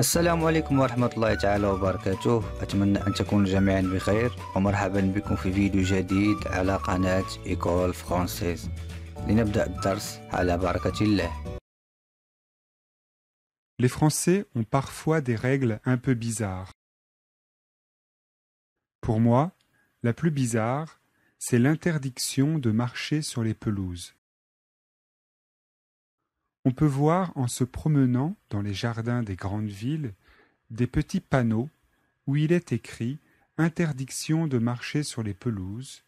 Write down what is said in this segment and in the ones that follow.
السلام عليكم ورحمة الله تعالى وبركاته أتمنى أن تكونوا جميعا بخير ومرحبا بكم في فيديو جديد على قناة إيكول فرانسيز لنبدأ الدرس على بركة الله Les Français ont parfois des règles un peu bizarres. Pour moi, la plus bizarre, c'est l'interdiction de marcher sur les pelouses on peut voir en se promenant dans les jardins des grandes villes des petits panneaux où il est écrit interdiction de marcher sur les pelouses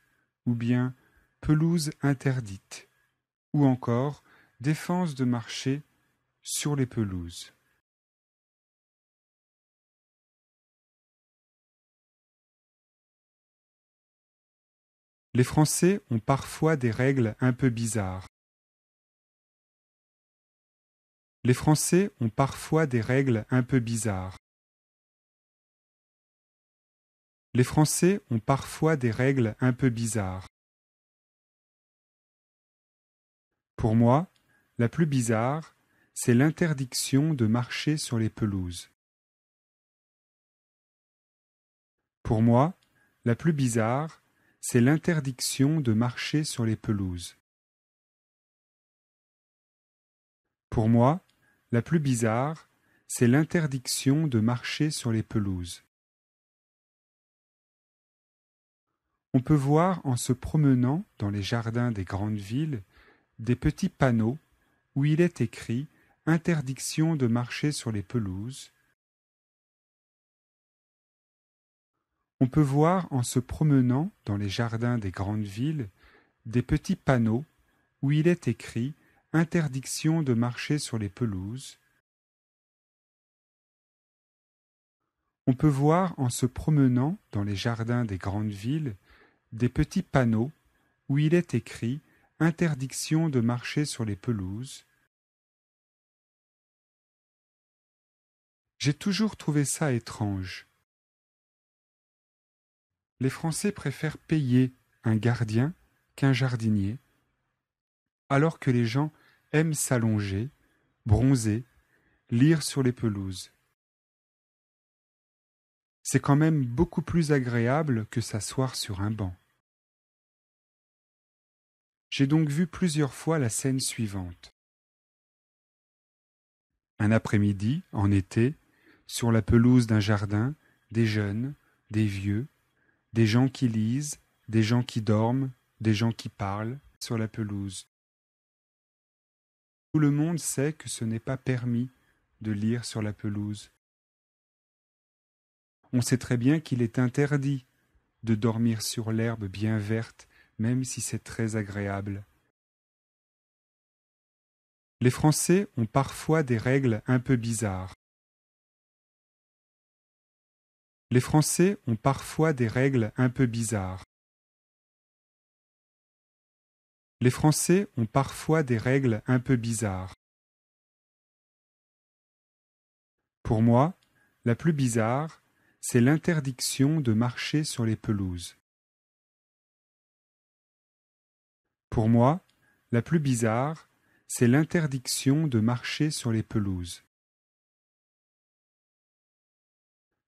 ou bien pelouse interdite ou encore défense de marcher sur les pelouses. Les Français ont parfois des règles un peu bizarres. Les Français ont parfois des règles un peu bizarres. Les Français ont parfois des règles un peu bizarres. Pour moi, la plus bizarre, c'est l'interdiction de marcher sur les pelouses. Pour moi, la plus bizarre, c'est l'interdiction de marcher sur les pelouses. Pour moi, la plus bizarre, c'est l'interdiction de marcher sur les pelouses. On peut voir en se promenant dans les jardins des grandes villes des petits panneaux où il est écrit Interdiction de marcher sur les pelouses. On peut voir en se promenant dans les jardins des grandes villes des petits panneaux où il est écrit Interdiction de marcher sur les pelouses. On peut voir en se promenant dans les jardins des grandes villes des petits panneaux où il est écrit Interdiction de marcher sur les pelouses. J'ai toujours trouvé ça étrange. Les Français préfèrent payer un gardien qu'un jardinier, alors que les gens aime s'allonger, bronzer, lire sur les pelouses. C'est quand même beaucoup plus agréable que s'asseoir sur un banc. J'ai donc vu plusieurs fois la scène suivante. Un après-midi, en été, sur la pelouse d'un jardin, des jeunes, des vieux, des gens qui lisent, des gens qui dorment, des gens qui parlent sur la pelouse. Tout le monde sait que ce n'est pas permis de lire sur la pelouse. On sait très bien qu'il est interdit de dormir sur l'herbe bien verte, même si c'est très agréable. Les Français ont parfois des règles un peu bizarres. Les Français ont parfois des règles un peu bizarres. Les Français ont parfois des règles un peu bizarres. Pour moi, la plus bizarre, c'est l'interdiction de marcher sur les pelouses. Pour moi, la plus bizarre, c'est l'interdiction de marcher sur les pelouses.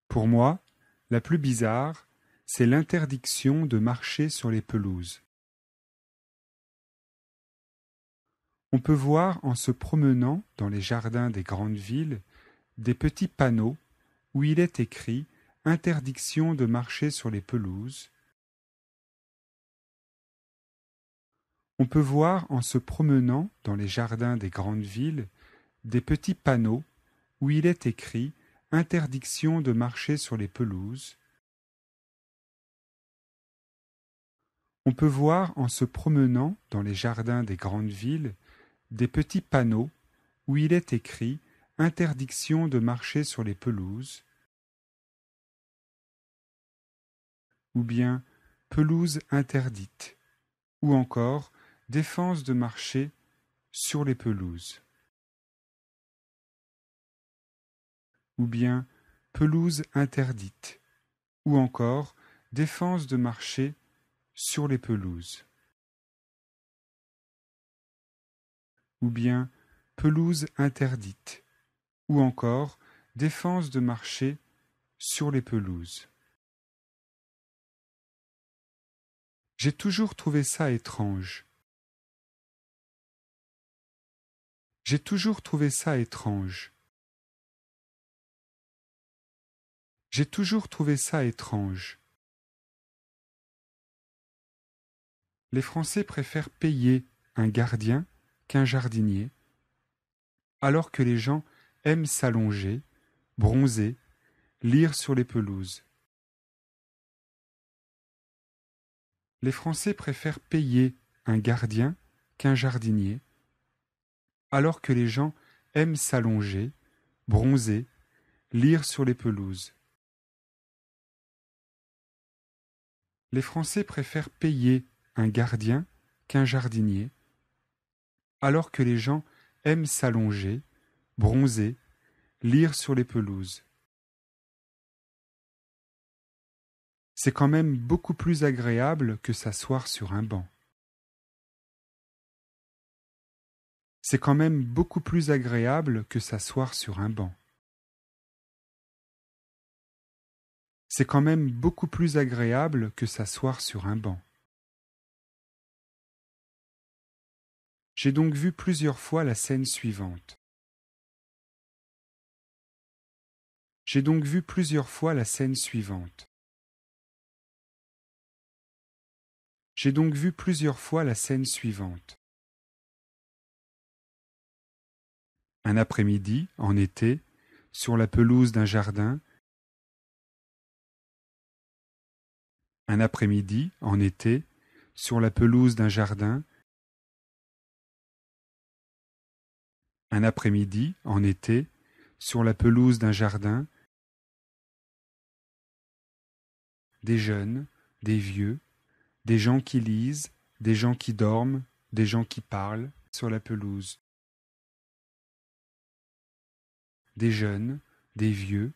Pour moi, la plus bizarre, c'est l'interdiction de marcher sur les pelouses. On peut voir en se promenant dans les jardins des grandes villes des petits panneaux où il est écrit Interdiction de marcher sur les pelouses. On peut voir en se promenant dans les jardins des grandes villes des petits panneaux où il est écrit Interdiction de marcher sur les pelouses. On peut voir en se promenant dans les jardins des grandes villes des petits panneaux où il est écrit Interdiction de marcher sur les pelouses ou bien Pelouse interdite ou encore Défense de marcher sur les pelouses ou bien Pelouse interdite ou encore Défense de marcher sur les pelouses. ou bien pelouse interdite, ou encore défense de marché sur les pelouses. J'ai toujours trouvé ça étrange. J'ai toujours trouvé ça étrange. J'ai toujours trouvé ça étrange. Les Français préfèrent payer un gardien qu'un jardinier, alors que les gens aiment s'allonger, bronzer, lire sur les pelouses. Les Français préfèrent payer un gardien qu'un jardinier, alors que les gens aiment s'allonger, bronzer, lire sur les pelouses. Les Français préfèrent payer un gardien qu'un jardinier, alors que les gens aiment s'allonger, bronzer, lire sur les pelouses. C'est quand même beaucoup plus agréable que s'asseoir sur un banc. C'est quand même beaucoup plus agréable que s'asseoir sur un banc. C'est quand même beaucoup plus agréable que s'asseoir sur un banc. J'ai donc vu plusieurs fois la scène suivante. J'ai donc vu plusieurs fois la scène suivante. J'ai donc vu plusieurs fois la scène suivante. Un après-midi, en été, sur la pelouse d'un jardin. Un après-midi, en été, sur la pelouse d'un jardin, un après-midi, en été, sur la pelouse d'un jardin, des jeunes, des vieux, des gens qui lisent, des gens qui dorment, des gens qui parlent sur la pelouse. Des jeunes, des vieux,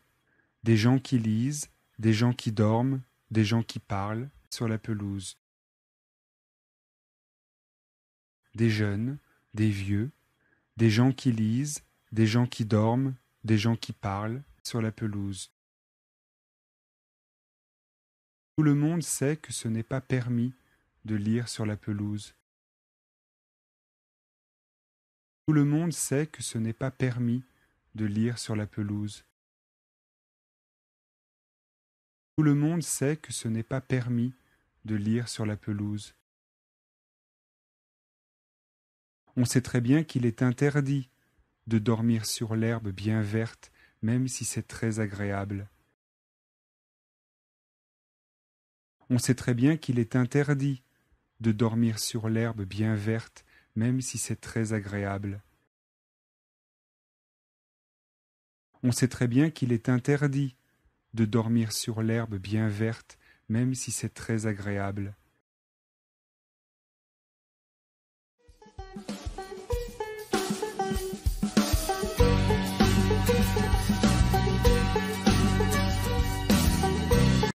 des gens qui lisent, des gens qui dorment, des gens qui parlent sur la pelouse. Des jeunes, des vieux, des gens qui lisent, des gens qui dorment, des gens qui parlent sur la pelouse. Tout le monde sait que ce n'est pas permis de lire sur la pelouse. Tout le monde sait que ce n'est pas permis de lire sur la pelouse. Tout le monde sait que ce n'est pas permis de lire sur la pelouse. On sait très bien qu'il est interdit de dormir sur l'herbe bien verte, même si c'est très agréable. On sait très bien qu'il est interdit de dormir sur l'herbe bien verte, même si c'est très agréable. On sait très bien qu'il est interdit de dormir sur l'herbe bien verte, même si c'est très agréable.